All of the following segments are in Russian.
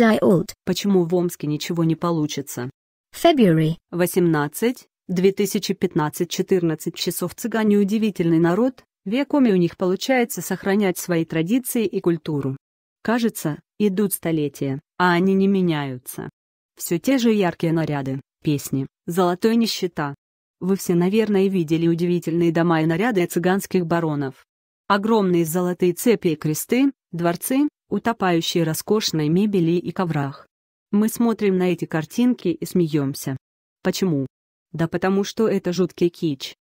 Die old. Почему в Омске ничего не получится? February. 18. 2015-14 часов цыгане удивительный народ, веками у них получается сохранять свои традиции и культуру. Кажется, идут столетия, а они не меняются. Все те же яркие наряды, песни, золотой нищета. Вы все, наверное, видели удивительные дома и наряды цыганских баронов. Огромные золотые цепи и кресты, дворцы, утопающие роскошной мебели и коврах. Мы смотрим на эти картинки и смеемся. Почему? Да потому что это жуткий кич.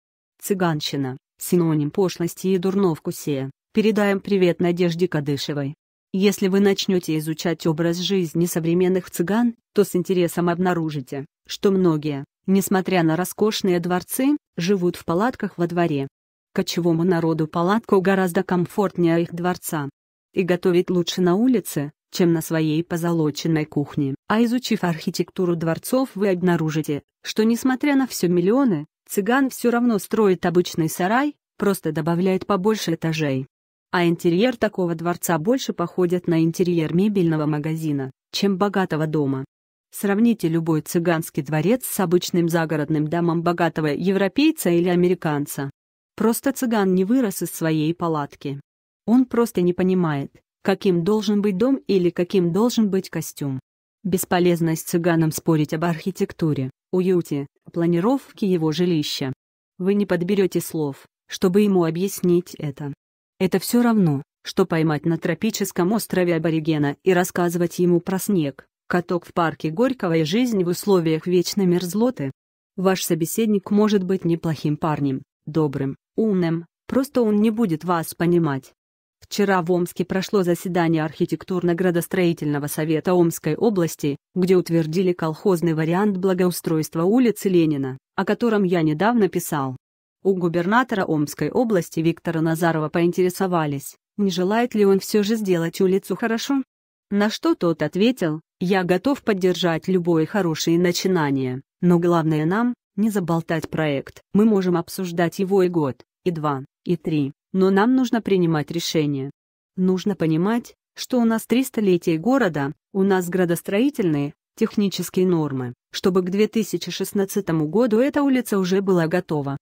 Цыганщина, синоним пошлости и дурновкусия. Передаем привет Надежде Кадышевой. Если вы начнете изучать образ жизни современных цыган, то с интересом обнаружите, что многие, несмотря на роскошные дворцы, живут в палатках во дворе. Кочевому народу палатку гораздо комфортнее их дворца и готовить лучше на улице, чем на своей позолоченной кухне. А изучив архитектуру дворцов вы обнаружите, что несмотря на все миллионы, цыган все равно строит обычный сарай, просто добавляет побольше этажей. А интерьер такого дворца больше походит на интерьер мебельного магазина, чем богатого дома. Сравните любой цыганский дворец с обычным загородным домом богатого европейца или американца. Просто цыган не вырос из своей палатки. Он просто не понимает, каким должен быть дом или каким должен быть костюм. Бесполезно с цыганом спорить об архитектуре, уюте, планировке его жилища. Вы не подберете слов, чтобы ему объяснить это. Это все равно, что поймать на тропическом острове аборигена и рассказывать ему про снег, каток в парке Горького и жизнь в условиях вечной мерзлоты. Ваш собеседник может быть неплохим парнем, добрым, умным, просто он не будет вас понимать. Вчера в Омске прошло заседание архитектурно-градостроительного совета Омской области, где утвердили колхозный вариант благоустройства улицы Ленина, о котором я недавно писал. У губернатора Омской области Виктора Назарова поинтересовались, не желает ли он все же сделать улицу хорошо. На что тот ответил, я готов поддержать любое хорошее начинание, но главное нам, не заболтать проект. Мы можем обсуждать его и год, и два, и три, но нам нужно принимать решение. Нужно понимать, что у нас три столетия города, у нас градостроительные, технические нормы, чтобы к 2016 году эта улица уже была готова.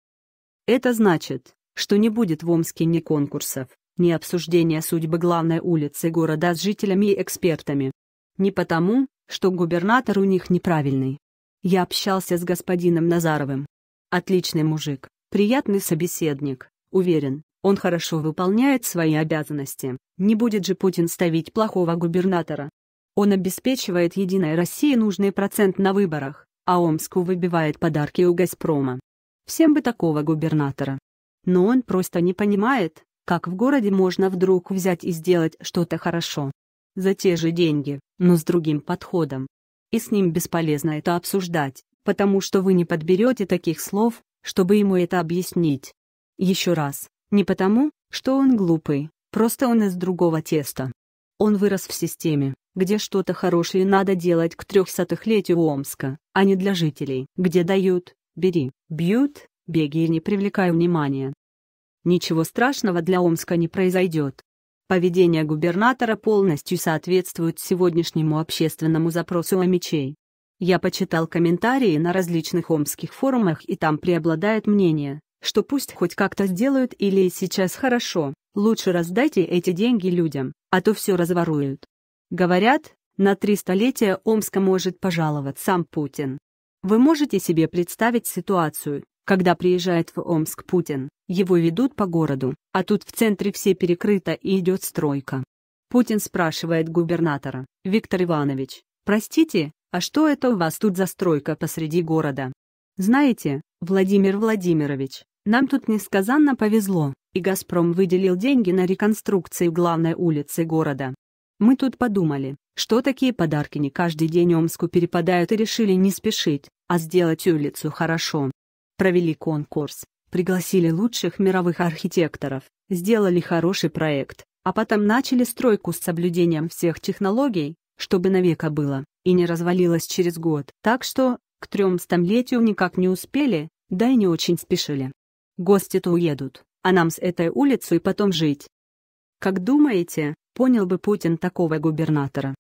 Это значит, что не будет в Омске ни конкурсов, ни обсуждения судьбы главной улицы города с жителями и экспертами. Не потому, что губернатор у них неправильный. Я общался с господином Назаровым. Отличный мужик, приятный собеседник, уверен, он хорошо выполняет свои обязанности, не будет же Путин ставить плохого губернатора. Он обеспечивает «Единой России» нужный процент на выборах, а Омску выбивает подарки у «Газпрома». Всем бы такого губернатора. Но он просто не понимает, как в городе можно вдруг взять и сделать что-то хорошо. За те же деньги, но с другим подходом. И с ним бесполезно это обсуждать, потому что вы не подберете таких слов, чтобы ему это объяснить. Еще раз, не потому, что он глупый, просто он из другого теста. Он вырос в системе, где что-то хорошее надо делать к трехсотых-летию Омска, а не для жителей, где дают, бери, бьют, беги и не привлекай внимания. Ничего страшного для Омска не произойдет. Поведение губернатора полностью соответствует сегодняшнему общественному запросу о мечей. Я почитал комментарии на различных омских форумах и там преобладает мнение, что пусть хоть как-то сделают или сейчас хорошо, лучше раздайте эти деньги людям, а то все разворуют. Говорят, на три столетия Омска может пожаловать сам Путин. Вы можете себе представить ситуацию, когда приезжает в Омск Путин, его ведут по городу, а тут в центре все перекрыто и идет стройка. Путин спрашивает губернатора, Виктор Иванович, простите, а что это у вас тут за стройка посреди города? Знаете, Владимир Владимирович, нам тут несказанно повезло, и «Газпром» выделил деньги на реконструкцию главной улицы города. Мы тут подумали, что такие подарки не каждый день Омску перепадают и решили не спешить, а сделать улицу хорошо. Провели конкурс, пригласили лучших мировых архитекторов, сделали хороший проект, а потом начали стройку с соблюдением всех технологий, чтобы навека было, и не развалилось через год. Так что, к трем столетиям никак не успели, да и не очень спешили. Гости-то уедут, а нам с этой улицей потом жить. Как думаете, понял бы Путин такого губернатора?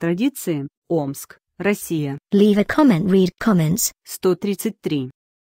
Традиции, Омск, Россия. Leave a comment, read comments. 133.